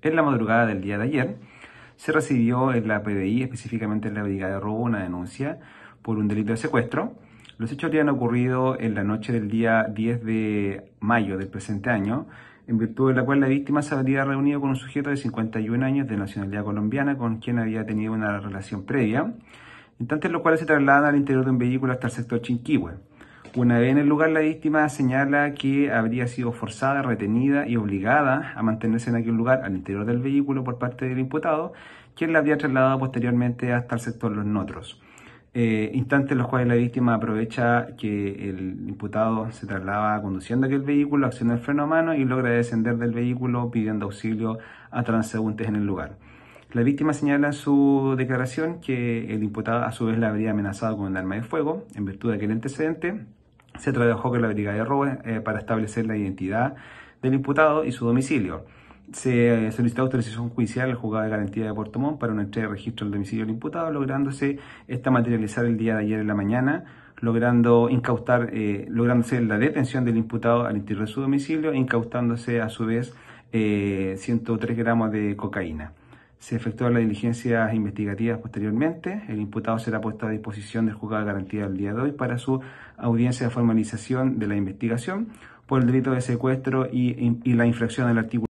En la madrugada del día de ayer se recibió en la PDI, específicamente en la Brigada de Robo, una denuncia por un delito de secuestro. Los hechos habían ocurrido en la noche del día 10 de mayo del presente año, en virtud de la cual la víctima se había reunido con un sujeto de 51 años de nacionalidad colombiana con quien había tenido una relación previa, en tanto en los cuales se trasladan al interior de un vehículo hasta el sector Chinquihue. Una vez en el lugar, la víctima señala que habría sido forzada, retenida y obligada a mantenerse en aquel lugar al interior del vehículo por parte del imputado, quien la había trasladado posteriormente hasta el sector Los Notros. Eh, instantes en los cuales la víctima aprovecha que el imputado se traslada conduciendo aquel vehículo, acciona el freno a mano y logra descender del vehículo pidiendo auxilio a transeúntes en el lugar. La víctima señala en su declaración que el imputado a su vez la habría amenazado con un arma de fuego en virtud de aquel antecedente se trabajó con la Brigada de Rubén eh, para establecer la identidad del imputado y su domicilio. Se eh, solicitó autorización judicial al juzgado de garantía de Portomón para una entrega de registro del domicilio del imputado, lográndose esta materializar el día de ayer en la mañana, logrando incautar, eh, lográndose la detención del imputado al interior de su domicilio, incautándose a su vez 103 eh, gramos de cocaína. Se efectuaron las diligencias investigativas posteriormente. El imputado será puesto a disposición del juzgado de garantía del día de hoy para su audiencia de formalización de la investigación por el delito de secuestro y, y la infracción del artículo.